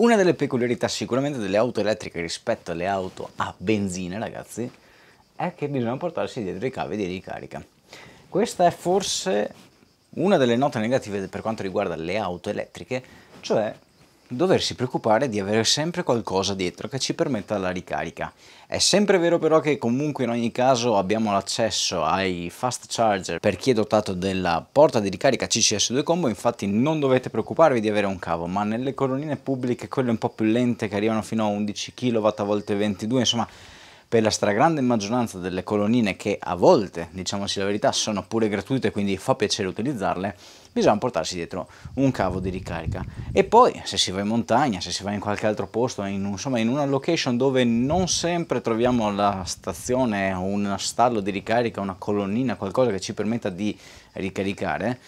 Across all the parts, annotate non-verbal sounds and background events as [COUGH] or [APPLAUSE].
Una delle peculiarità sicuramente delle auto elettriche rispetto alle auto a benzina, ragazzi, è che bisogna portarsi dietro i cavi di ricarica. Questa è forse una delle note negative per quanto riguarda le auto elettriche, cioè doversi preoccupare di avere sempre qualcosa dietro che ci permetta la ricarica. È sempre vero però che comunque in ogni caso abbiamo l'accesso ai fast charger per chi è dotato della porta di ricarica CCS2 Combo, infatti non dovete preoccuparvi di avere un cavo, ma nelle colonnine pubbliche quelle un po' più lente che arrivano fino a 11 kW a volte 22, insomma per la stragrande maggioranza delle colonnine che a volte, diciamoci la verità, sono pure gratuite, quindi fa piacere utilizzarle, bisogna portarsi dietro un cavo di ricarica. E poi se si va in montagna, se si va in qualche altro posto, in, insomma in una location dove non sempre troviamo la stazione, un stallo di ricarica, una colonnina, qualcosa che ci permetta di ricaricare,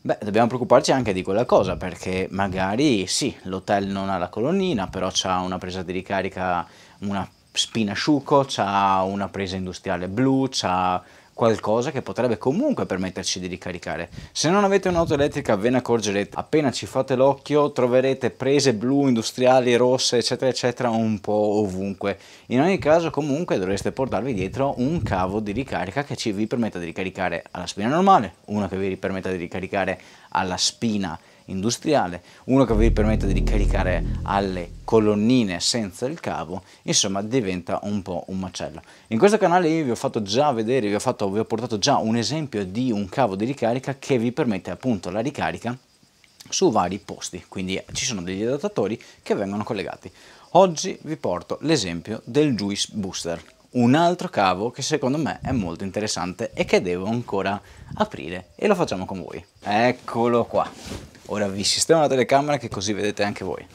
Beh, dobbiamo preoccuparci anche di quella cosa, perché magari sì, l'hotel non ha la colonnina, però c'ha una presa di ricarica, una spina sciuco, c'ha una presa industriale blu, c'ha qualcosa che potrebbe comunque permetterci di ricaricare. Se non avete un'auto elettrica ve ne accorgerete, appena ci fate l'occhio troverete prese blu, industriali, rosse eccetera eccetera un po' ovunque. In ogni caso comunque dovreste portarvi dietro un cavo di ricarica che ci vi permetta di ricaricare alla spina normale, uno che vi permetta di ricaricare alla spina industriale, uno che vi permette di ricaricare alle colonnine senza il cavo, insomma diventa un po' un macello. In questo canale io vi ho fatto già vedere, vi ho, fatto, vi ho portato già un esempio di un cavo di ricarica che vi permette appunto la ricarica su vari posti, quindi eh, ci sono degli adattatori che vengono collegati. Oggi vi porto l'esempio del Juice Booster, un altro cavo che secondo me è molto interessante e che devo ancora aprire e lo facciamo con voi. Eccolo qua. Ora vi sistemo la telecamera che così vedete anche voi.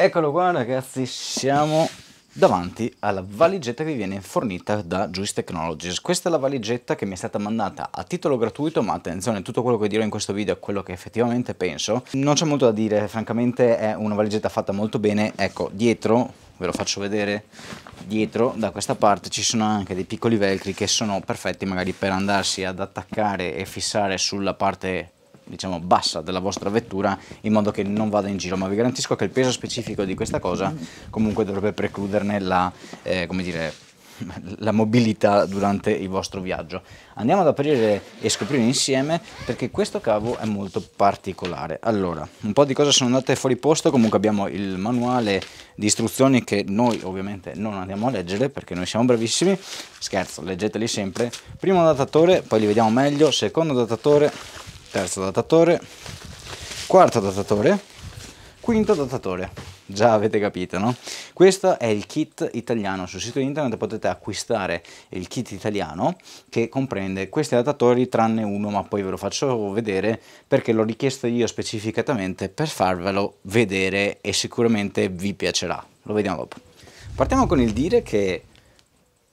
Eccolo qua ragazzi, siamo davanti alla valigetta che vi viene fornita da Juice Technologies. Questa è la valigetta che mi è stata mandata a titolo gratuito, ma attenzione, tutto quello che dirò in questo video è quello che effettivamente penso. Non c'è molto da dire, francamente è una valigetta fatta molto bene. Ecco, dietro, ve lo faccio vedere, dietro da questa parte ci sono anche dei piccoli velcri che sono perfetti magari per andarsi ad attaccare e fissare sulla parte diciamo, bassa della vostra vettura in modo che non vada in giro, ma vi garantisco che il peso specifico di questa cosa comunque dovrebbe precluderne la, eh, come dire, [LAUGHS] la mobilità durante il vostro viaggio. Andiamo ad aprire e scoprire insieme perché questo cavo è molto particolare. Allora, un po' di cose sono andate fuori posto, comunque abbiamo il manuale di istruzioni che noi ovviamente non andiamo a leggere perché noi siamo bravissimi, scherzo, leggeteli sempre. Primo datatore poi li vediamo meglio, secondo datatore terzo datatore, quarto datatore, quinto datatore. Già avete capito, no? Questo è il kit italiano. Sul sito internet potete acquistare il kit italiano che comprende questi adattatori tranne uno, ma poi ve lo faccio vedere perché l'ho richiesto io specificatamente per farvelo vedere e sicuramente vi piacerà. Lo vediamo dopo. Partiamo con il dire che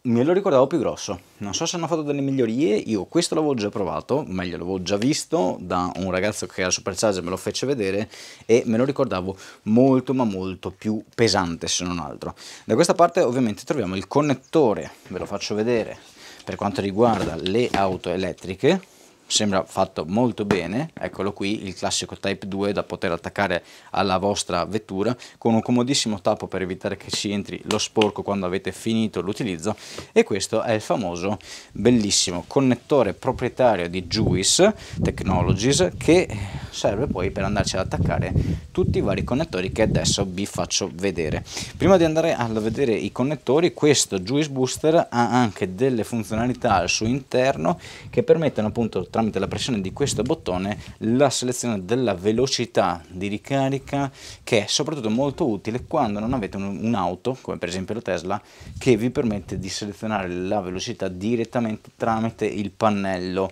me lo ricordavo più grosso. Non so se hanno fatto delle migliorie, io questo l'avevo già provato, meglio l'avevo già visto da un ragazzo che era Supercharger, me lo fece vedere e me lo ricordavo molto ma molto più pesante se non altro. Da questa parte ovviamente troviamo il connettore, ve lo faccio vedere, per quanto riguarda le auto elettriche, sembra fatto molto bene, eccolo qui il classico Type 2 da poter attaccare alla vostra vettura con un comodissimo tappo per evitare che ci entri lo sporco quando avete finito l'utilizzo e questo è il famoso bellissimo connettore proprietario di Juice Technologies che serve poi per andarci ad attaccare tutti i vari connettori che adesso vi faccio vedere. Prima di andare a vedere i connettori questo Juice Booster ha anche delle funzionalità al suo interno che permettono appunto tramite la pressione di questo bottone la selezione della velocità di ricarica che è soprattutto molto utile quando non avete un'auto come per esempio la Tesla che vi permette di selezionare la velocità direttamente tramite il pannello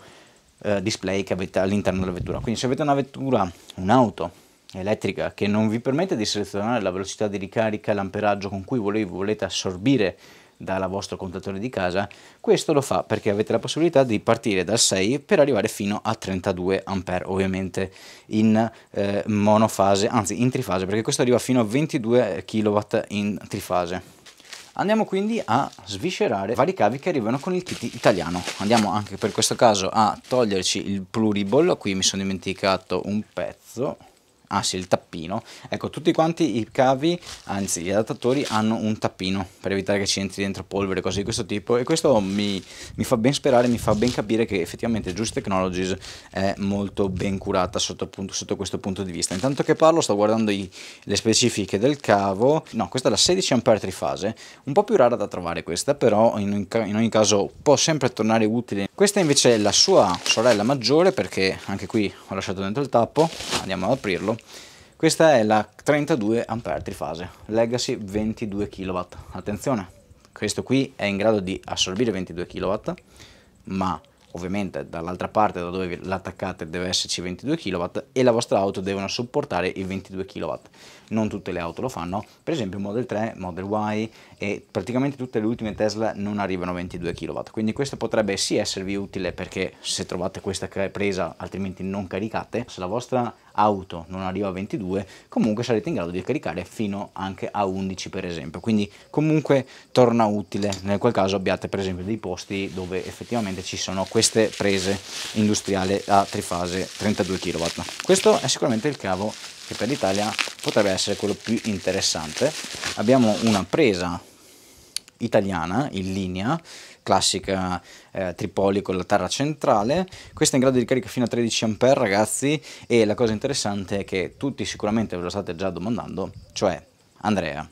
eh, display che avete all'interno della vettura quindi se avete una vettura un'auto elettrica che non vi permette di selezionare la velocità di ricarica l'amperaggio con cui volete assorbire dal vostro contatore di casa, questo lo fa perché avete la possibilità di partire dal 6 per arrivare fino a 32 A, ovviamente in eh, monofase, anzi in trifase, perché questo arriva fino a 22 kW in trifase. Andiamo quindi a sviscerare vari cavi che arrivano con il kit italiano. Andiamo anche per questo caso a toglierci il pluriball, qui mi sono dimenticato un pezzo ah il tappino. Ecco, tutti quanti i cavi, anzi gli adattatori, hanno un tappino per evitare che ci entri dentro polvere, e cose di questo tipo. E questo mi, mi fa ben sperare, mi fa ben capire che effettivamente Juice Technologies è molto ben curata sotto, appunto, sotto questo punto di vista. Intanto che parlo sto guardando i, le specifiche del cavo. No, questa è la 16 A trifase, un po' più rara da trovare questa, però in, in ogni caso può sempre tornare utile. Questa invece è la sua sorella maggiore perché anche qui ho lasciato dentro il tappo, andiamo ad aprirlo questa è la 32 A trifase, Legacy 22 kW. Attenzione, questo qui è in grado di assorbire 22 kW, ma ovviamente dall'altra parte da dove l'attaccate deve esserci 22 kW e la vostra auto devono supportare i 22 kW. Non tutte le auto lo fanno, per esempio Model 3, Model Y e praticamente tutte le ultime Tesla non arrivano a 22 kW, quindi questo potrebbe sì esservi utile perché se trovate questa presa altrimenti non caricate, se la vostra auto non arriva a 22, comunque sarete in grado di caricare fino anche a 11 per esempio, quindi comunque torna utile, nel qual caso abbiate per esempio dei posti dove effettivamente ci sono queste prese industriali a trifase 32 kW. Questo è sicuramente il cavo che per l'Italia potrebbe essere quello più interessante. Abbiamo una presa italiana in linea classica eh, Tripoli con la terra centrale. Questa è in grado di ricarica fino a 13 A ragazzi e la cosa interessante è che tutti sicuramente ve lo state già domandando, cioè Andrea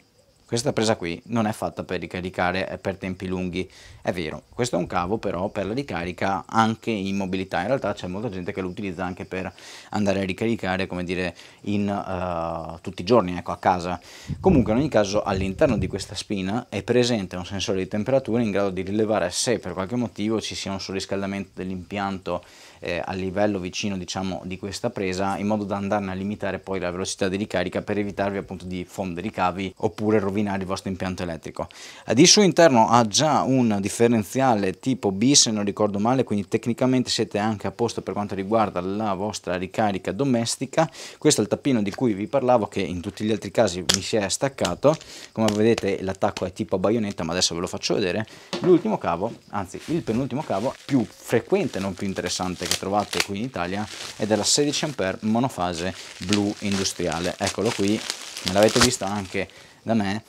questa presa qui non è fatta per ricaricare per tempi lunghi, è vero, questo è un cavo però per la ricarica anche in mobilità, in realtà c'è molta gente che lo utilizza anche per andare a ricaricare, come dire, in, uh, tutti i giorni, ecco, a casa. Comunque in ogni caso all'interno di questa spina è presente un sensore di temperatura in grado di rilevare se per qualche motivo ci sia un surriscaldamento dell'impianto eh, a livello vicino diciamo, di questa presa in modo da andarne a limitare poi la velocità di ricarica per evitarvi appunto di fondere i cavi oppure rovinare il vostro impianto elettrico. di suo interno ha già un differenziale tipo B se non ricordo male quindi tecnicamente siete anche a posto per quanto riguarda la vostra ricarica domestica. Questo è il tappino di cui vi parlavo che in tutti gli altri casi mi si è staccato. Come vedete l'attacco è tipo a baionetta ma adesso ve lo faccio vedere. L'ultimo cavo, anzi il penultimo cavo più frequente non più interessante che trovate qui in Italia è della 16A monofase blu industriale. Eccolo qui, me l'avete vista anche da me,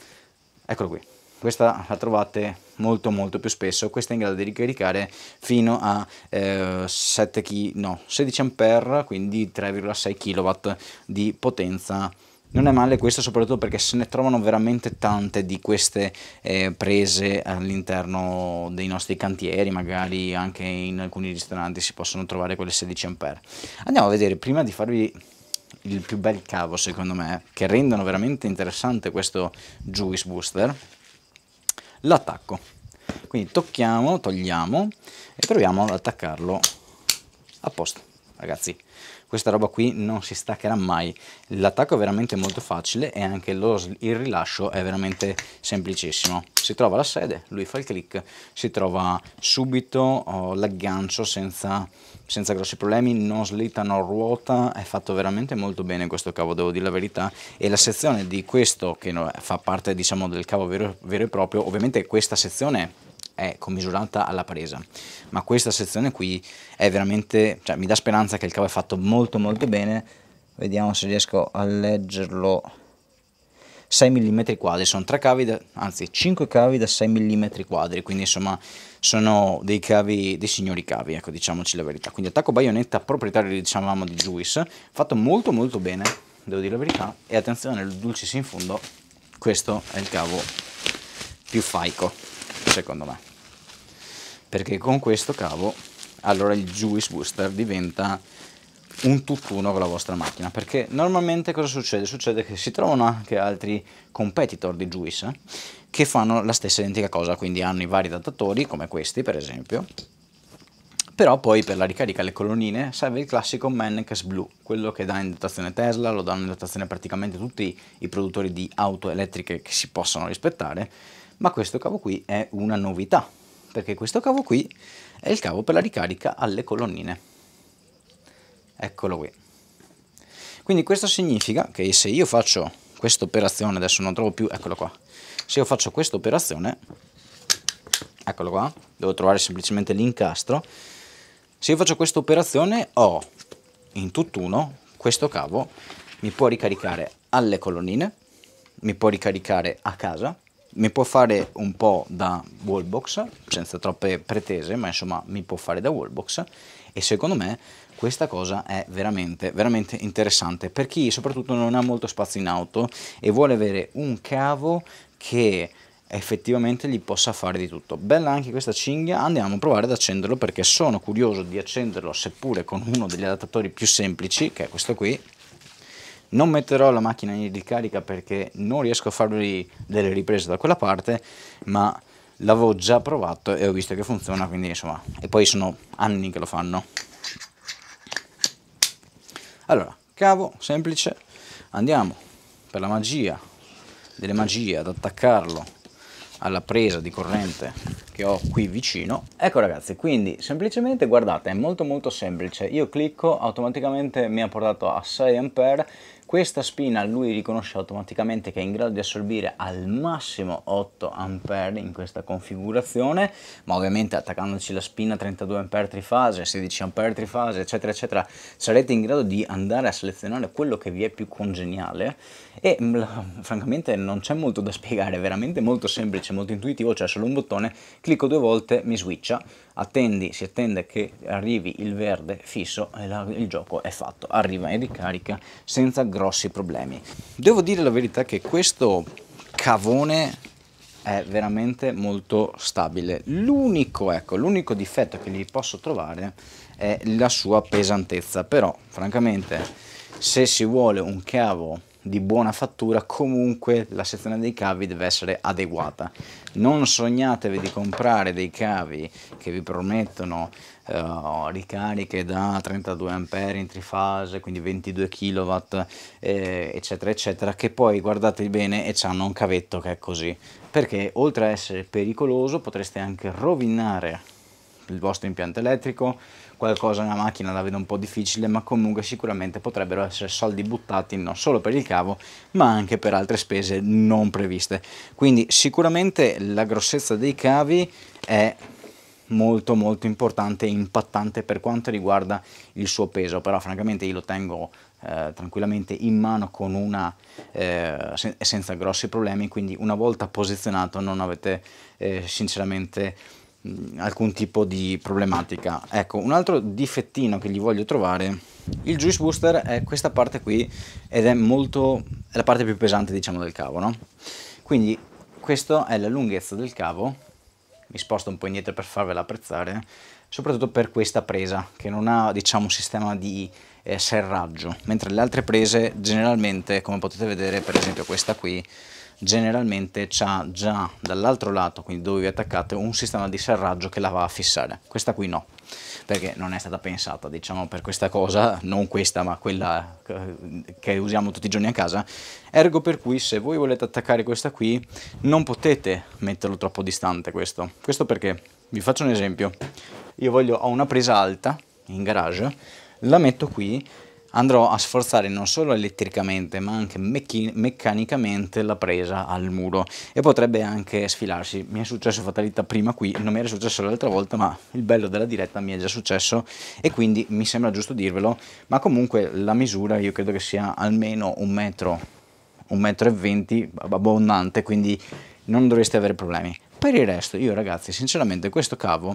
eccolo qui. Questa la trovate molto molto più spesso, questa è in grado di ricaricare fino a eh, 7 kg, no, 16 A, quindi 3,6 kW di potenza non è male questo soprattutto perché se ne trovano veramente tante di queste eh, prese all'interno dei nostri cantieri, magari anche in alcuni ristoranti si possono trovare quelle 16 ampere Andiamo a vedere prima di farvi il più bel cavo secondo me che rendono veramente interessante questo Juice Booster l'attacco quindi tocchiamo, togliamo e proviamo ad attaccarlo a posto ragazzi questa roba qui non si staccherà mai. L'attacco è veramente molto facile e anche lo, il rilascio è veramente semplicissimo. Si trova la sede, lui fa il click, si trova subito oh, l'aggancio senza, senza, grossi problemi, non slitta, non ruota, è fatto veramente molto bene questo cavo, devo dire la verità. E la sezione di questo, che fa parte diciamo del cavo vero, vero e proprio, ovviamente questa sezione è commisurata alla presa, ma questa sezione qui è veramente, cioè mi dà speranza che il cavo è fatto molto molto bene, vediamo se riesco a leggerlo, 6 mm quadri, sono tre cavi, da, anzi 5 cavi da 6 mm quadri, quindi insomma sono dei cavi, dei signori cavi, ecco diciamoci la verità, quindi attacco baionetta proprietario diciamo di Juice, fatto molto molto bene, devo dire la verità, e attenzione, il dulcis in fondo, questo è il cavo più faico secondo me perché con questo cavo allora il juice booster diventa un tutt'uno con la vostra macchina perché normalmente cosa succede? succede che si trovano anche altri competitor di juice eh, che fanno la stessa identica cosa quindi hanno i vari adattatori come questi per esempio però poi per la ricarica alle colonnine serve il classico Mannekes Blue, quello che dà in dotazione Tesla, lo danno in dotazione praticamente tutti i produttori di auto elettriche che si possano rispettare, ma questo cavo qui è una novità, perché questo cavo qui è il cavo per la ricarica alle colonnine. Eccolo qui. Quindi questo significa che se io faccio questa operazione, adesso non trovo più, eccolo qua, se io faccio questa operazione, eccolo qua, devo trovare semplicemente l'incastro, se io faccio questa operazione ho in tutt'uno questo cavo mi può ricaricare alle colonnine, mi può ricaricare a casa mi può fare un po' da wallbox, senza troppe pretese, ma insomma mi può fare da wallbox e secondo me questa cosa è veramente, veramente interessante per chi soprattutto non ha molto spazio in auto e vuole avere un cavo che effettivamente gli possa fare di tutto. Bella anche questa cinghia, andiamo a provare ad accenderlo perché sono curioso di accenderlo seppure con uno degli adattatori più semplici, che è questo qui, non metterò la macchina in ricarica perché non riesco a farvi delle riprese da quella parte ma l'avevo già provato e ho visto che funziona quindi insomma e poi sono anni che lo fanno allora cavo semplice andiamo per la magia delle magie ad attaccarlo alla presa di corrente che ho qui vicino ecco ragazzi quindi semplicemente guardate è molto molto semplice io clicco automaticamente mi ha portato a 6 ampere questa spina lui riconosce automaticamente che è in grado di assorbire al massimo 8 A in questa configurazione, ma ovviamente attaccandoci la spina 32 A trifase, 16 A trifase, eccetera, eccetera, sarete in grado di andare a selezionare quello che vi è più congeniale e mm, francamente non c'è molto da spiegare, è veramente molto semplice, molto intuitivo, c'è cioè solo un bottone, clicco due volte, mi switcha attendi, si attende che arrivi il verde fisso e la, il gioco è fatto, arriva e ricarica senza grossi problemi. Devo dire la verità che questo cavone è veramente molto stabile. L'unico, ecco, l'unico difetto che gli posso trovare è la sua pesantezza, però francamente se si vuole un cavo di buona fattura, comunque la sezione dei cavi deve essere adeguata. Non sognatevi di comprare dei cavi che vi promettono uh, ricariche da 32 A in trifase, quindi 22 kW, eh, eccetera, eccetera, che poi guardate bene e hanno un cavetto che è così. Perché oltre a essere pericoloso potreste anche rovinare il vostro impianto elettrico, qualcosa nella macchina la vedo un po' difficile, ma comunque sicuramente potrebbero essere soldi buttati non solo per il cavo, ma anche per altre spese non previste. Quindi sicuramente la grossezza dei cavi è molto molto importante e impattante per quanto riguarda il suo peso, però francamente io lo tengo eh, tranquillamente in mano con una, eh, senza grossi problemi, quindi una volta posizionato non avete eh, sinceramente Mm, alcun tipo di problematica. Ecco, un altro difettino che gli voglio trovare, il Juice Booster è questa parte qui ed è molto, è la parte più pesante diciamo del cavo, no? Quindi questa è la lunghezza del cavo, mi sposto un po' indietro per farvela apprezzare, soprattutto per questa presa che non ha diciamo un sistema di eh, serraggio, mentre le altre prese generalmente, come potete vedere per esempio questa qui, generalmente ha già dall'altro lato, quindi dove vi attaccate, un sistema di serraggio che la va a fissare. Questa qui no, perché non è stata pensata diciamo, per questa cosa, non questa ma quella eh, che usiamo tutti i giorni a casa, ergo per cui se voi volete attaccare questa qui non potete metterlo troppo distante questo. Questo perché, vi faccio un esempio, io voglio, ho una presa alta in garage, la metto qui andrò a sforzare non solo elettricamente ma anche meccanicamente la presa al muro e potrebbe anche sfilarsi. Mi è successo fatalità prima qui, non mi era successo l'altra volta ma il bello della diretta mi è già successo e quindi mi sembra giusto dirvelo, ma comunque la misura io credo che sia almeno un metro, un metro e venti abbondante, quindi non dovreste avere problemi. Per il resto io ragazzi sinceramente questo cavo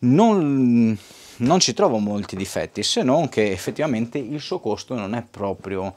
non non ci trovo molti difetti se non che effettivamente il suo costo non è proprio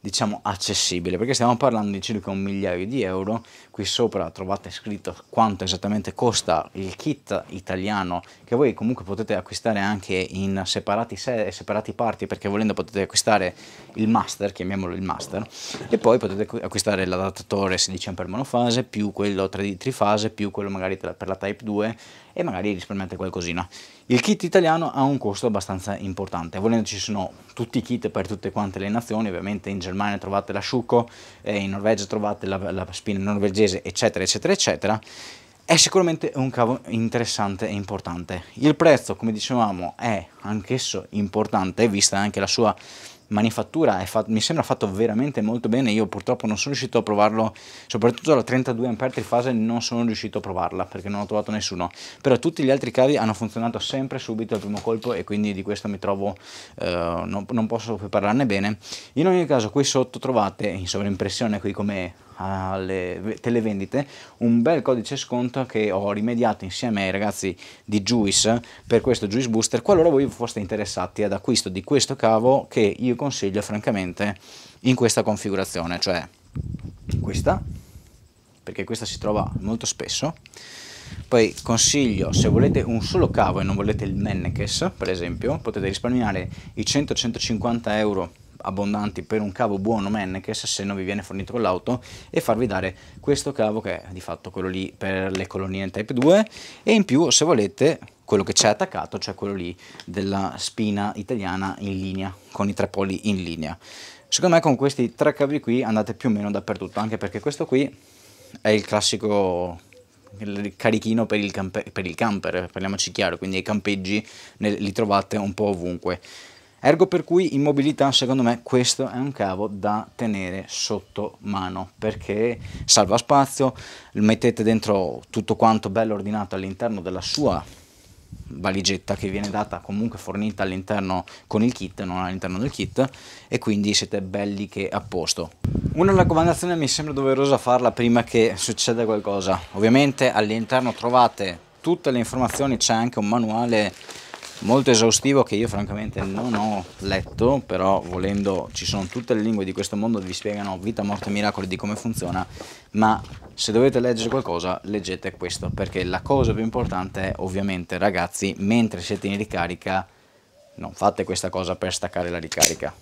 diciamo accessibile perché stiamo parlando di circa un migliaio di euro qui sopra trovate scritto quanto esattamente costa il kit italiano che voi comunque potete acquistare anche in separati, e separati parti perché volendo potete acquistare il master chiamiamolo il master e poi potete acquistare l'adattatore 16 per monofase più quello 3D trifase più quello magari per la type 2 e magari risparmiate qualcosina il kit italiano ha un costo abbastanza importante volendo ci sono tutti i kit per tutte quante le nazioni ovviamente in generale Germania trovate l'asciucco, eh, in Norvegia trovate la, la spina norvegese, eccetera, eccetera, eccetera è sicuramente un cavo interessante e importante. Il prezzo, come dicevamo, è anch'esso importante, vista anche la sua manifattura fa- mi sembra fatto veramente molto bene, io purtroppo non sono riuscito a provarlo, soprattutto la 32A trifase non sono riuscito a provarla perché non ho trovato nessuno, però tutti gli altri cavi hanno funzionato sempre subito al primo colpo e quindi di questo mi trovo, eh, non, non posso più parlarne bene. In ogni caso qui sotto trovate in sovraimpressione qui come alle televendite un bel codice sconto che ho rimediato insieme ai ragazzi di Juice per questo Juice Booster qualora voi foste interessati ad acquisto di questo cavo che io consiglio francamente in questa configurazione cioè questa perché questa si trova molto spesso poi consiglio se volete un solo cavo e non volete il Mennekes per esempio potete risparmiare i 100-150 euro abbondanti per un cavo buono Mennekes se non vi viene fornito con l'auto e farvi dare questo cavo che è di fatto quello lì per le colonnine Type 2 e in più se volete quello che c'è attaccato cioè quello lì della spina italiana in linea con i tre poli in linea secondo me con questi tre cavi qui andate più o meno dappertutto anche perché questo qui è il classico il carichino per il, camper, per il camper parliamoci chiaro quindi i campeggi li trovate un po' ovunque Ergo per cui in mobilità secondo me questo è un cavo da tenere sotto mano perché salva spazio, mettete dentro tutto quanto bello ordinato all'interno della sua valigetta che viene data comunque fornita all'interno con il kit, non all'interno del kit e quindi siete belli che a posto. Una raccomandazione mi sembra doverosa farla prima che succeda qualcosa. Ovviamente all'interno trovate tutte le informazioni, c'è anche un manuale molto esaustivo che io francamente non ho letto, però volendo ci sono tutte le lingue di questo mondo che vi spiegano vita, morte, miracoli di come funziona, ma se dovete leggere qualcosa leggete questo, perché la cosa più importante è ovviamente ragazzi, mentre siete in ricarica non fate questa cosa per staccare la ricarica.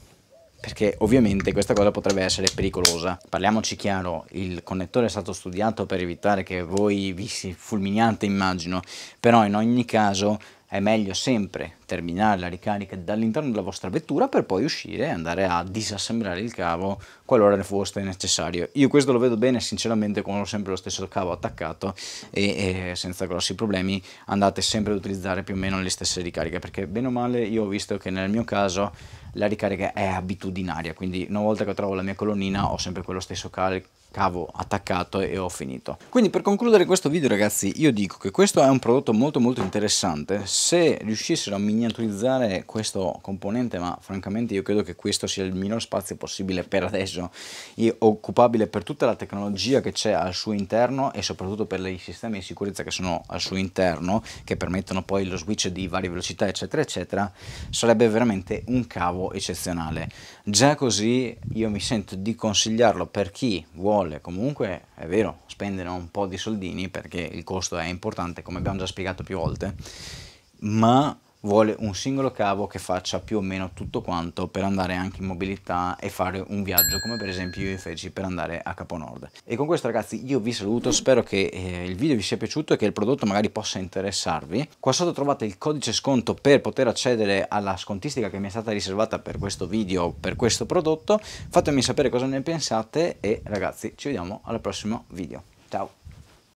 Perché ovviamente questa cosa potrebbe essere pericolosa. Parliamoci chiaro, il connettore è stato studiato per evitare che voi vi si fulminiate, immagino, però in ogni caso è meglio sempre terminare la ricarica dall'interno della vostra vettura per poi uscire e andare a disassemblare il cavo qualora ne fosse necessario. Io questo lo vedo bene sinceramente con sempre lo stesso cavo attaccato e, e, senza grossi problemi andate sempre ad utilizzare più o meno le stesse ricariche perché bene o male io ho visto che nel mio caso la ricarica è abitudinaria quindi una volta che trovo la mia colonnina ho sempre quello stesso cavo cavo attaccato e ho finito. Quindi per concludere questo video ragazzi io dico che questo è un prodotto molto molto interessante se riuscissero a miniaturizzare questo componente ma francamente io credo che questo sia il minor spazio possibile per adesso e occupabile per tutta la tecnologia che c'è al suo interno e soprattutto per i sistemi di sicurezza che sono al suo interno che permettono poi lo switch di varie velocità eccetera eccetera sarebbe veramente un cavo eccezionale. Già così io mi sento di consigliarlo per chi vuole folle, comunque è vero, spendere un po' di soldini perché il costo è importante, come abbiamo già spiegato più volte, ma vuole un singolo cavo che faccia più o meno tutto quanto per andare anche in mobilità e fare un viaggio come per esempio io feci per andare a Caponord. E con questo ragazzi io vi saluto, spero che eh, il video vi sia piaciuto e che il prodotto magari possa interessarvi. Qua sotto trovate il codice sconto per poter accedere alla scontistica che mi è stata riservata per questo video, per questo prodotto. Fatemi sapere cosa ne pensate e ragazzi ci vediamo al prossimo video. Ciao!